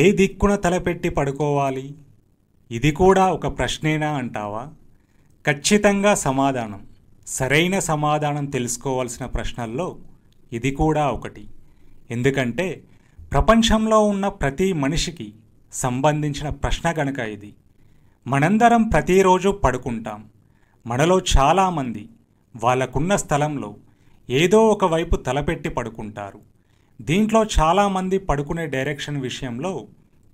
ఏ దిక్కున తలపెట్టి పడుకోవాలి ఇది కూడా ఒక ప్రశ్నేనా అంటావా ఖచ్చితంగా సమాధానం సరైన సమాధానం తెలుసుకోవాల్సిన ప్రశ్నల్లో ఇది కూడా ఒకటి ఎందుకంటే ప్రపంచంలో ఉన్న ప్రతి మనిషికి సంబంధించిన ప్రశ్న గనక ఇది మనందరం ప్రతిరోజు పడుకుంటాం మనలో చాలామంది వాళ్ళకున్న స్థలంలో ఏదో ఒకవైపు తలపెట్టి పడుకుంటారు దీంట్లో చాలామంది పడుకునే డైరెక్షన్ విషయంలో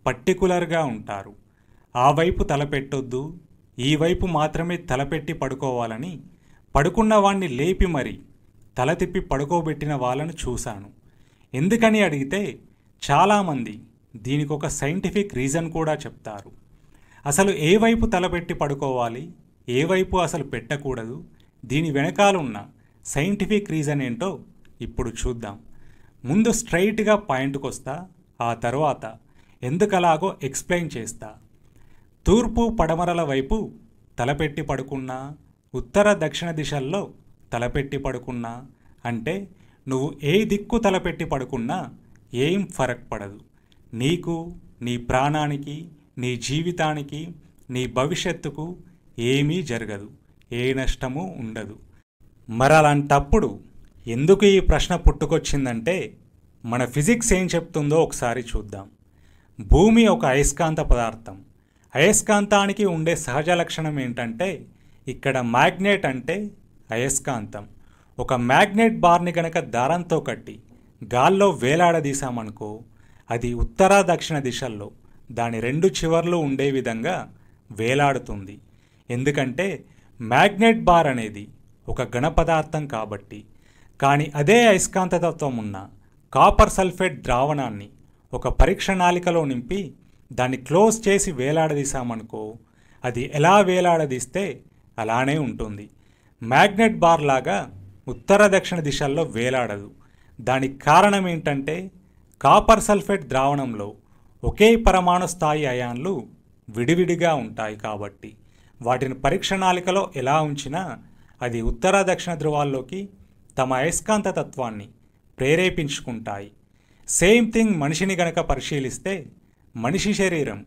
పర్టికులర్గా ఉంటారు ఆ వైపు తలపెట్టొద్దు ఈ వైపు మాత్రమే తలపెట్టి పడుకోవాలని పడుకున్న వాణ్ణి లేపి మరి తల తిప్పి పడుకోబెట్టిన వాళ్ళను చూశాను ఎందుకని అడిగితే చాలామంది దీనికి ఒక సైంటిఫిక్ రీజన్ కూడా చెప్తారు అసలు ఏ వైపు తలపెట్టి పడుకోవాలి ఏ వైపు అసలు పెట్టకూడదు దీని వెనకాల ఉన్న సైంటిఫిక్ రీజన్ ఏంటో ఇప్పుడు చూద్దాం ముందు స్ట్రైట్గా పాయింట్కి వస్తా ఆ తర్వాత ఎందుకలాగో ఎక్స్ప్లెయిన్ చేస్తా తూర్పు పడమరల వైపు తలపెట్టి పడుకున్నా ఉత్తర దక్షిణ దిశల్లో తలపెట్టి పడుకున్నా అంటే నువ్వు ఏ దిక్కు తలపెట్టి పడుకున్నా ఏం ఫరక్ పడదు నీకు నీ ప్రాణానికి నీ జీవితానికి నీ భవిష్యత్తుకు ఏమీ జరగదు ఏ నష్టము ఉండదు మరలాంటప్పుడు ఎందుకు ఈ ప్రశ్న పుట్టుకొచ్చిందంటే మన ఫిజిక్స్ ఏం చెప్తుందో ఒకసారి చూద్దాం భూమి ఒక అయస్కాంత పదార్థం అయస్కాంతానికి ఉండే సహజ లక్షణం ఏంటంటే ఇక్కడ మ్యాగ్నెట్ అంటే అయస్కాంతం ఒక మ్యాగ్నెట్ బార్ని గనక దారంతో కట్టి గాల్లో వేలాడదీశామనుకో అది ఉత్తర దక్షిణ దిశల్లో దాని రెండు చివర్లు ఉండే విధంగా వేలాడుతుంది ఎందుకంటే మ్యాగ్నెట్ బార్ అనేది ఒక ఘన పదార్థం కాబట్టి కానీ అదే అయస్కాంతతత్వం ఉన్న కాపర్ సల్ఫేట్ ద్రావణాన్ని ఒక పరీక్ష నాలికలో నింపి దాన్ని క్లోజ్ చేసి వేలాడదీశామనుకో అది ఎలా వేలాడదీస్తే అలానే ఉంటుంది మ్యాగ్నెట్ బార్ లాగా ఉత్తర దక్షిణ దిశల్లో వేలాడదు దానికి కారణం ఏంటంటే కాపర్ సల్ఫేట్ ద్రావణంలో ఒకే పరమాణు స్థాయి అయాన్లు విడివిడిగా ఉంటాయి కాబట్టి వాటిని పరీక్ష నాలికలో ఎలా ఉంచినా అది ఉత్తర దక్షిణ ధృవాల్లోకి తమ అయస్కాంత తత్వాన్ని ప్రేరేపించుకుంటాయి సేమ్ థింగ్ మనిషిని గనక పరిశీలిస్తే మనిషి శరీరం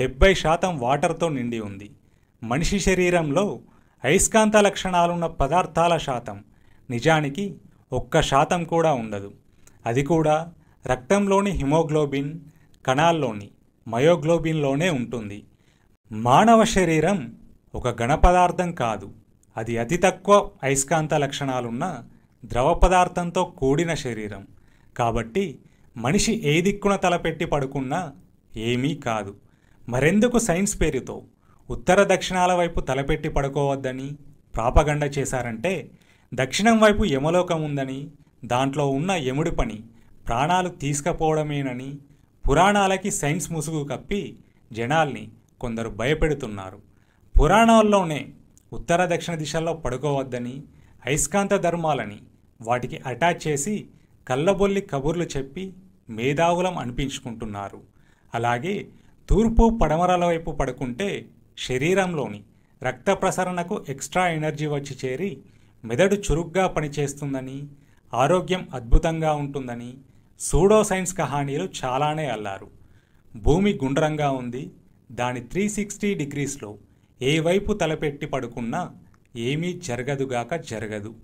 డెబ్బై శాతం వాటర్తో నిండి ఉంది మనిషి శరీరంలో అయస్కాంత లక్షణాలున్న పదార్థాల శాతం నిజానికి ఒక్క శాతం కూడా ఉండదు అది కూడా రక్తంలోని హిమోగ్లోబిన్ కణాల్లోని మయోగ్లోబిన్లోనే ఉంటుంది మానవ శరీరం ఒక ఘన కాదు అది అతి తక్కువ అయస్కాంత లక్షణాలున్న ద్రవ పదార్థంతో కూడిన శరీరం కాబట్టి మనిషి ఏ దిక్కున తలపెట్టి పడుకున్నా ఏమీ కాదు మరెందుకు సైన్స్ పేరుతో ఉత్తర దక్షిణాల వైపు తలపెట్టి పడుకోవద్దని ప్రాపగండ చేశారంటే దక్షిణం వైపు యమలోకం ఉందని దాంట్లో ఉన్న యముడి పని ప్రాణాలు తీసుకపోవడమేనని పురాణాలకి సైన్స్ ముసుగు కప్పి జనాల్ని కొందరు భయపెడుతున్నారు పురాణాల్లోనే ఉత్తర దక్షిణ దిశల్లో పడుకోవద్దని అయస్కాంత ధర్మాలని వాటికి అటాచ్ చేసి కళ్ళబొల్లి కబుర్లు చెప్పి మేధావులం అనిపించుకుంటున్నారు అలాగే తూర్పు పడమరల వైపు పడుకుంటే శరీరంలోని రక్త ప్రసరణకు ఎక్స్ట్రా ఎనర్జీ వచ్చి చేరి మెదడు చురుగ్గా పనిచేస్తుందని ఆరోగ్యం అద్భుతంగా ఉంటుందని సూడో సైన్స్ కహానీలు చాలానే అల్లారు భూమి గుండ్రంగా ఉంది దాని త్రీ సిక్స్టీ డిగ్రీస్లో ఏ వైపు తలపెట్టి పడుకున్నా ఏమీ జరగదుగాక జరగదు